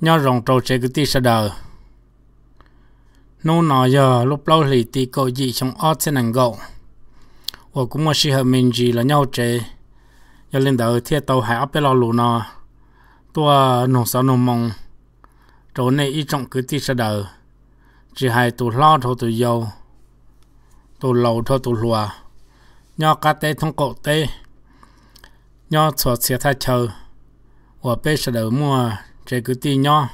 nhau rong trâu chế cái tí xa đờ nô nọ giờ lúc lâu thì tí cậu dị trong ót trên nàng gậu và cũng mà chỉ hợp mình gì là nhau chế giờ lên đời thiệt tàu hải áp lo lù nọ tua nổ sao nổ mông chỗ này ít trọng cứ tí xa đờ chỉ hai tụ lo thôi tụ dâu tụ lầu thôi tụ lùa nhau cá tê thông cậu tê nhau sọt xe thay chờ và bây giờ mua chế cứ tí nhỏ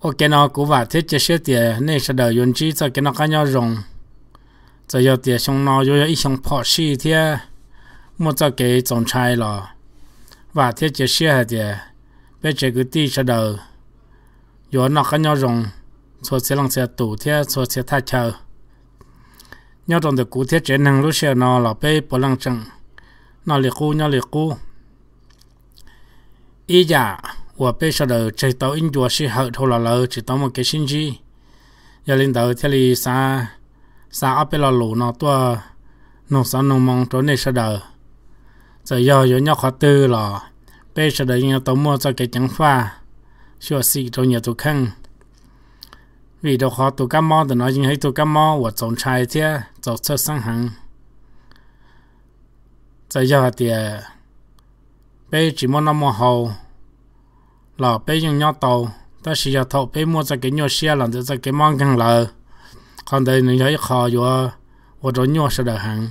ô cái nó cũng vả thiết chế tiền nên sẽ đợi yun chi cho cái nó cá nhau rồng cho giờ tiền xong nó rồi ít xong bỏ xí thế một cho cái trồng chai rồi và thiết chế sẽ tiền bây giờ cứ tí sẽ đợi yun nó cá nhau rồng số sẽ lòng sẽ tủ thế số sẽ thay chờ nhau trong được cụ thiết chế năng lúc sẽ nó là bây bỏ lăng chẳng nó liệt cu nhau liệt cu ý giả và bây giờ chỉ tao in chùa sĩ hậu thôi là lỡ chỉ tao một cái sinh chi giờ lên đầu thì là sa sa ở bên là lũ nó tua nông sa nó mong trốn này sao đời giờ giờ giờ nhau khó tư là bây giờ nhà tao mua cho cái trắng pha sửa xị cho nhà tụ khăn vì đồ khó tụ cam mò thì nói như hay tụ cam mò và trốn trai thế trốn chơi sang hàng giờ giờ thì bé chỉ muốn năm mua hầu là bé dùng nhau tàu ta chỉ giờ thầu bé mua ra cái nhau xe làm được ra cái món gần lờ còn đây nó thấy khó vô vô đó nhau sẽ được hàng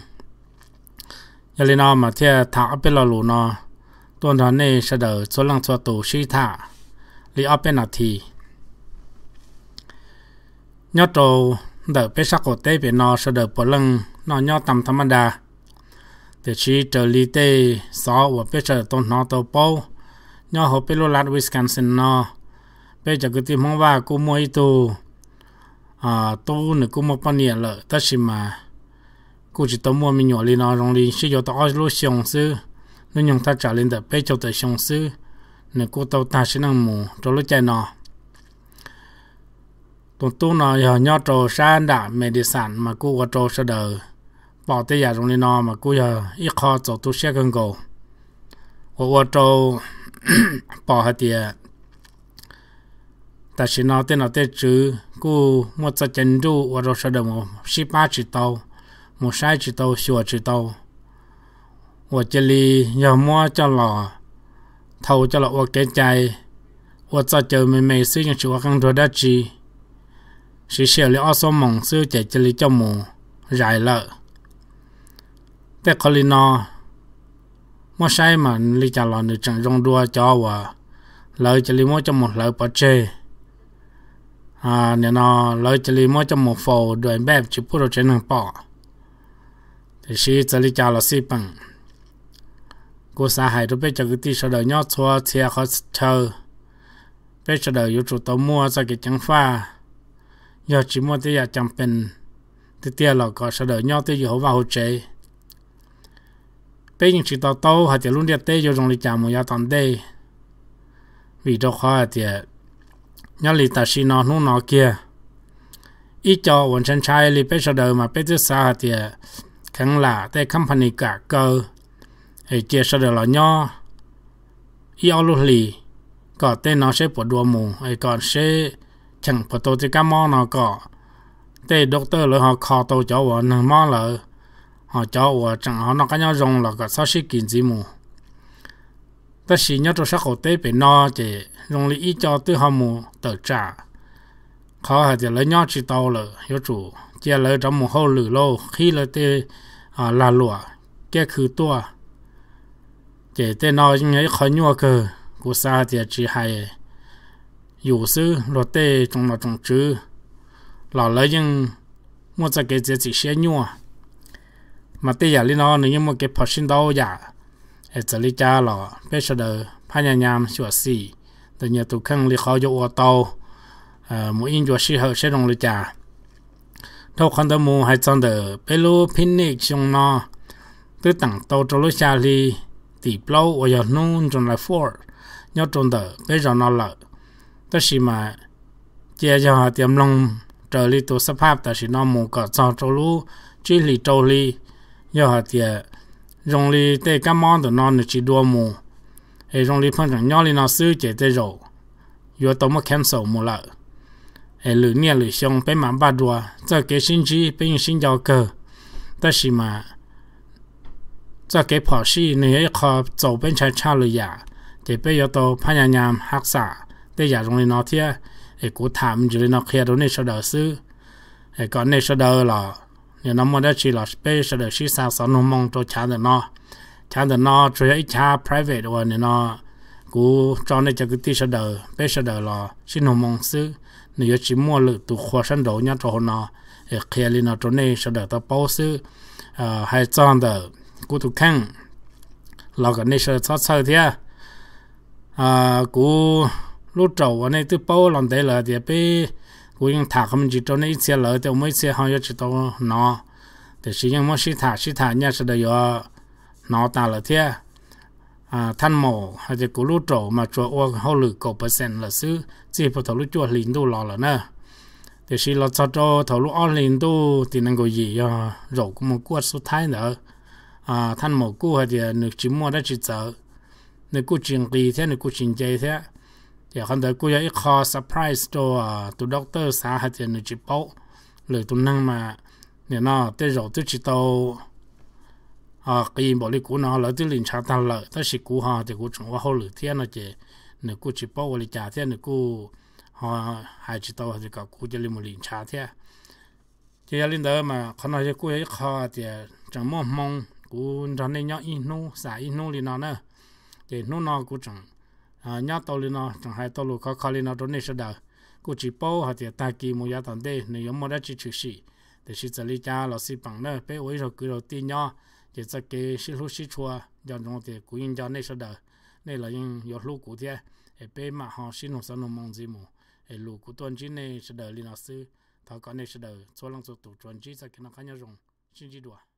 giờ lên nó mà theo thả bé là lù nó tuần đó này sẽ được số lần số tù sĩ thả lý ở bên nào thì nhau tàu đợi bé sắc của tế về nó sẽ được bỏ lần nó nhau tầm tham đà แต่ชีเจอลีเต้สอว่าเปเจอต้นนอตัวปูย่อหัวไปลูลัดวิสคอนซินนอเปเจอกุติมองว่ากูมวยตูอ่าตูหนึ่งกูมอปนเนียเลยตัชิมากูจิตมัวมีหนวลีนอรองลีชิโยตออลูชงซื้อนุ่ยงตาจ่าลินแต่เปเจอแต่ชงซื้อหนึ่งกูตัวตาชินังหมูตัวลูกใจนอตุนตุนนอยอญอโตชาดาเมดิสันมากูว่าโตเสดอ bảo tây giả rong lên nó mà cô giờ ít khó cho tôi xe gần cầu 我我找保下的，但是呢，在那在住，我我在郑州，我就说的我十八知道，我三知道，学知道，我这里要么叫了，头叫了我给在，我在就妹妹虽然是我刚做的事，是小了二十梦，所以在这里叫我来了。bé có lý nó mà sai mà lý trả lời được chẳng rong đua cho và lời chỉ lý mỗi cho một lời bỏ chê à nên nó lời chỉ lý mỗi cho một phô, đuổi bé chỉ phụ đồ trên hàng bỏ thì chỉ chỉ lý trả lời xí bằng cô xã hải rồi bé cho cái tí sau đời nhót xóa xe khó chờ bé sau đời yêu chủ tàu mua cho cái chẳng pha giờ chỉ mua tới giờ à chẳng bình thì tiền là có sau đời nhót tới giờ hậu vào hậu chế bây giờ chỉ tao tao hay là luôn đi tê cho trong lịch chạm một gia tận đây vì đâu khó thì nhớ lịch ta xin nó nu nó kia ít cho vẫn chân trai lịch bây giờ đời mà bây giờ xa thì khẳng là tê company cả cơ thì chia sẻ đời là nhỏ yêu lúc lì có tê nó sẽ bỏ đua mù còn sẽ chẳng bỏ tôi thì cá nó có tê doctor là họ khó tôi cho bọn nó mò họ cho hoa chẳng họ nó cái nhau rong là cái sao xí kiến gì mù ta xí nhau cho sắc khẩu tế bị nó chỉ rong lý ý cho tư họ mù tờ trả khó hay thì lấy nhau chỉ tàu là yếu chủ chia lấy trong mù hậu lử lô khi lấy tê à, là lụa kia khử tua chỉ tê nó như ấy khó nhua cơ của xa thì chỉ hay dù sư lô tê trong nó trong chứ là lấy nhưng một cái gì chỉ xe nhua mà tây giả lý nó nếu như một cái phát sinh đâu giả ở chỗ lý cha lọ bê giờ đời phải nhà nhám sửa xì tự nhà tụ khăn lý khó cho ô tô mỗi in cho sĩ hậu sẽ đồng lý cha thâu khăn đầu mù hay trong đời bê lô pin nịch trong nó từ tặng tàu cho lý cha lý tỷ lâu ở giờ nôn trong lại phô, nhớ trong đời bê giờ nó lợi tất xì mà chia cho họ tiêm lông, trở lý tụ sắp hạp tại xì nó mù cả cho cho lũ chỉ lý trâu lý 要哈的，容易在干嘛的那呢去多么，哎，容易碰上鸟里那手节的肉，要多么看手么了，哎，六年六乡被满把多，这给星期被新交个，但是嘛，这给跑西你也靠走本才差了呀，这被要到潘娘娘黑啥，在呀容易那天，哎，古他们就那开到那说到手，哎，搞那说到了。nhà nó mới đó chỉ là special để chỉ sao sao nó mong cho cha được nó cha được nó cho ít cha private rồi nên nó cú cho nên cho cái tí sơ đờ bé sơ là xin hồng mong sư nếu chỉ mua lự tụ khoa sân đồ nhà cho nó ở kia lên nó cho nên sơ đờ ta bao à, hay chọn được, cú tụ khăn là cái này sơ sơ sơ thế à, à cú lúc trầu anh ấy tự bao làm thế là thì bé cú yên thả không chỉ cho nên xe lỡ thì mới xe hai chỉ tao nó thì sử dụng mà xí thả xí thả nha sẽ đời nó ta là thế à thân mổ hay là cú lú trổ mà chỗ ô hậu lử cổ percent là xứ chỉ phải thầu lú chua lính đu lò là nè thì sử lọ cho cho thầu lú ăn lính đu thì năng có gì à rổ cũng một quát số thái nữa à thân mổ cú hay là nước chỉ mua đã chỉ sợ nước cú chuyện gì thế nước cú chuyện chơi thế giờ con tới cô ấy call surprise cho ờ, tụ doctor xã hạt tiền chỉ bảo lời tụ năng mà nè nó rồi tới chỉ tàu à cái gì bảo nó lỡ tới liền trả tăng lợi tới chỉ cũ họ thì cũ chúng qua hậu lửa thiên nó chỉ nè cũ chỉ bảo lý trả thiên nè cũ họ hai tàu thì cả cũ chỉ liền một liền trả thiên chỉ lên mà con nói cho cô ấy call thì ờ, chẳng mong mong cũ cho nên nhớ inu xã inu liền nó nữa thì nó nó cũ chẳng à nhá tàu lên nó à, chẳng hay tàu lù khó khó lên nó à, đốn này sẽ đỡ cô chỉ bao hạt tiền ta kỳ mua giá tận đây nếu giống mua đã chỉ trừ sĩ để chỉ xử lý cha là sĩ bằng nữa bé ôi rồi cứ đầu tiên nhá để sẽ cái xí lúc xí chua giờ chúng thì cũng yên cho này sẽ đỡ nên là yên giờ lúc cụ thế để bé mà họ sĩ nó sẽ nó mong gì mù lù cụ tuần chỉ này sẽ đỡ lên nó à sư thảo cái này sẽ đỡ cho lăng cho tụ tuần chỉ sẽ cái nó khá nhau dùng xin chỉ đùa